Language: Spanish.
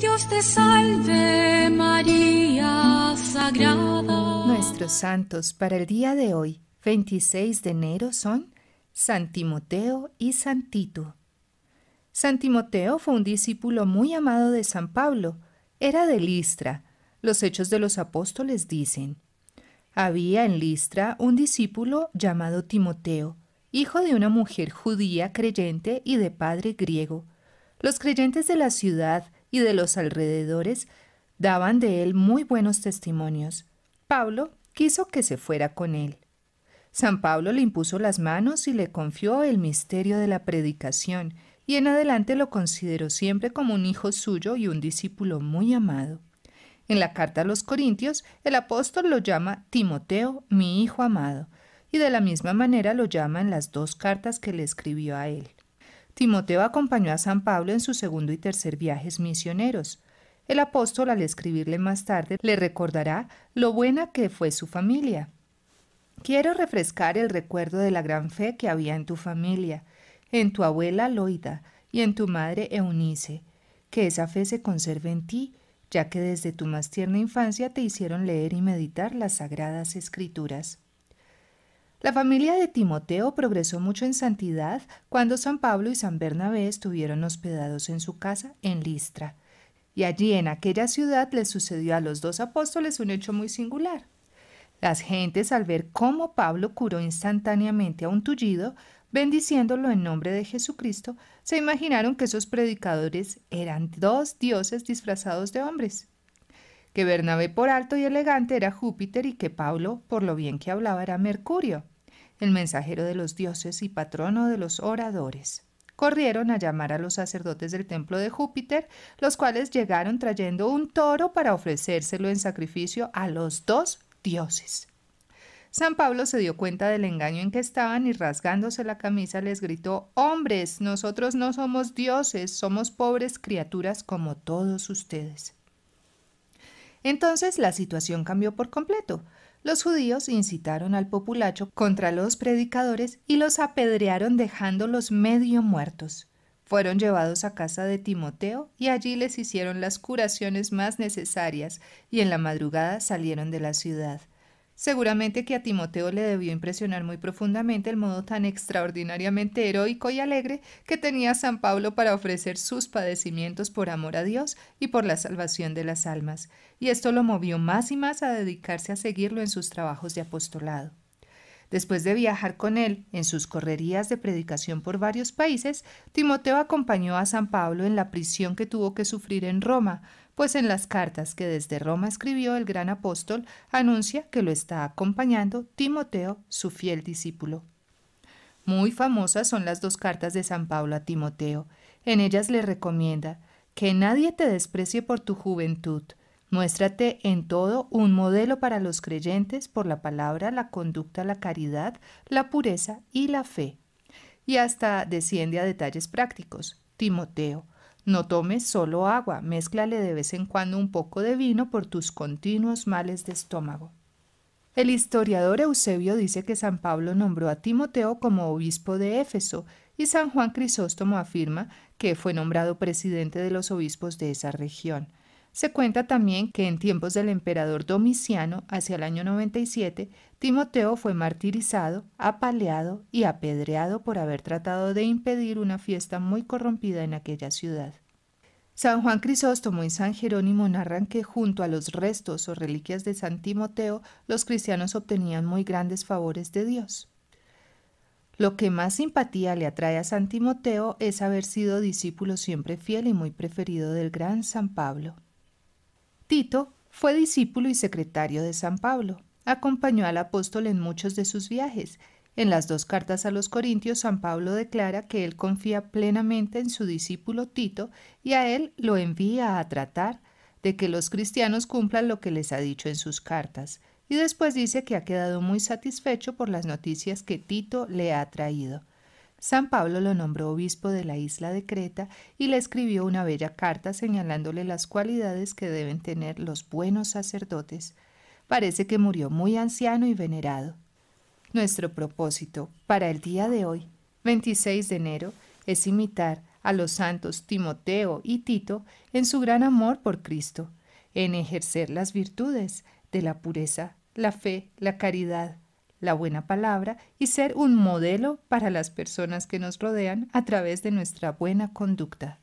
Dios te salve María Sagrada. Nuestros santos para el día de hoy, 26 de enero, son San Timoteo y San Tito. San Timoteo fue un discípulo muy amado de San Pablo. Era de Listra. Los hechos de los apóstoles dicen. Había en Listra un discípulo llamado Timoteo, hijo de una mujer judía creyente y de padre griego. Los creyentes de la ciudad y de los alrededores daban de él muy buenos testimonios. Pablo quiso que se fuera con él. San Pablo le impuso las manos y le confió el misterio de la predicación, y en adelante lo consideró siempre como un hijo suyo y un discípulo muy amado. En la carta a los Corintios, el apóstol lo llama Timoteo, mi hijo amado, y de la misma manera lo llama en las dos cartas que le escribió a él. Timoteo acompañó a San Pablo en sus segundo y tercer viajes misioneros. El apóstol, al escribirle más tarde, le recordará lo buena que fue su familia. Quiero refrescar el recuerdo de la gran fe que había en tu familia, en tu abuela Loida y en tu madre Eunice. Que esa fe se conserve en ti, ya que desde tu más tierna infancia te hicieron leer y meditar las sagradas escrituras. La familia de Timoteo progresó mucho en santidad cuando San Pablo y San Bernabé estuvieron hospedados en su casa en Listra. Y allí en aquella ciudad les sucedió a los dos apóstoles un hecho muy singular. Las gentes al ver cómo Pablo curó instantáneamente a un tullido, bendiciéndolo en nombre de Jesucristo, se imaginaron que esos predicadores eran dos dioses disfrazados de hombres que Bernabé por alto y elegante era Júpiter y que Pablo, por lo bien que hablaba, era Mercurio, el mensajero de los dioses y patrono de los oradores. Corrieron a llamar a los sacerdotes del templo de Júpiter, los cuales llegaron trayendo un toro para ofrecérselo en sacrificio a los dos dioses. San Pablo se dio cuenta del engaño en que estaban y rasgándose la camisa les gritó, Hombres, nosotros no somos dioses, somos pobres criaturas como todos ustedes. Entonces la situación cambió por completo. Los judíos incitaron al populacho contra los predicadores y los apedrearon dejándolos medio muertos. Fueron llevados a casa de Timoteo y allí les hicieron las curaciones más necesarias y en la madrugada salieron de la ciudad. Seguramente que a Timoteo le debió impresionar muy profundamente el modo tan extraordinariamente heroico y alegre que tenía San Pablo para ofrecer sus padecimientos por amor a Dios y por la salvación de las almas, y esto lo movió más y más a dedicarse a seguirlo en sus trabajos de apostolado. Después de viajar con él en sus correrías de predicación por varios países, Timoteo acompañó a San Pablo en la prisión que tuvo que sufrir en Roma, pues en las cartas que desde Roma escribió el gran apóstol anuncia que lo está acompañando Timoteo, su fiel discípulo. Muy famosas son las dos cartas de San Pablo a Timoteo. En ellas le recomienda que nadie te desprecie por tu juventud, Muéstrate en todo un modelo para los creyentes por la palabra, la conducta, la caridad, la pureza y la fe. Y hasta desciende a detalles prácticos. Timoteo, no tomes solo agua, mézclale de vez en cuando un poco de vino por tus continuos males de estómago. El historiador Eusebio dice que San Pablo nombró a Timoteo como obispo de Éfeso y San Juan Crisóstomo afirma que fue nombrado presidente de los obispos de esa región. Se cuenta también que en tiempos del emperador Domiciano, hacia el año 97, Timoteo fue martirizado, apaleado y apedreado por haber tratado de impedir una fiesta muy corrompida en aquella ciudad. San Juan Crisóstomo y San Jerónimo narran que junto a los restos o reliquias de San Timoteo, los cristianos obtenían muy grandes favores de Dios. Lo que más simpatía le atrae a San Timoteo es haber sido discípulo siempre fiel y muy preferido del gran San Pablo. Tito fue discípulo y secretario de San Pablo. Acompañó al apóstol en muchos de sus viajes. En las dos cartas a los Corintios, San Pablo declara que él confía plenamente en su discípulo Tito y a él lo envía a tratar de que los cristianos cumplan lo que les ha dicho en sus cartas, y después dice que ha quedado muy satisfecho por las noticias que Tito le ha traído. San Pablo lo nombró obispo de la isla de Creta y le escribió una bella carta señalándole las cualidades que deben tener los buenos sacerdotes. Parece que murió muy anciano y venerado. Nuestro propósito para el día de hoy, 26 de enero, es imitar a los santos Timoteo y Tito en su gran amor por Cristo, en ejercer las virtudes de la pureza, la fe, la caridad, la buena palabra y ser un modelo para las personas que nos rodean a través de nuestra buena conducta.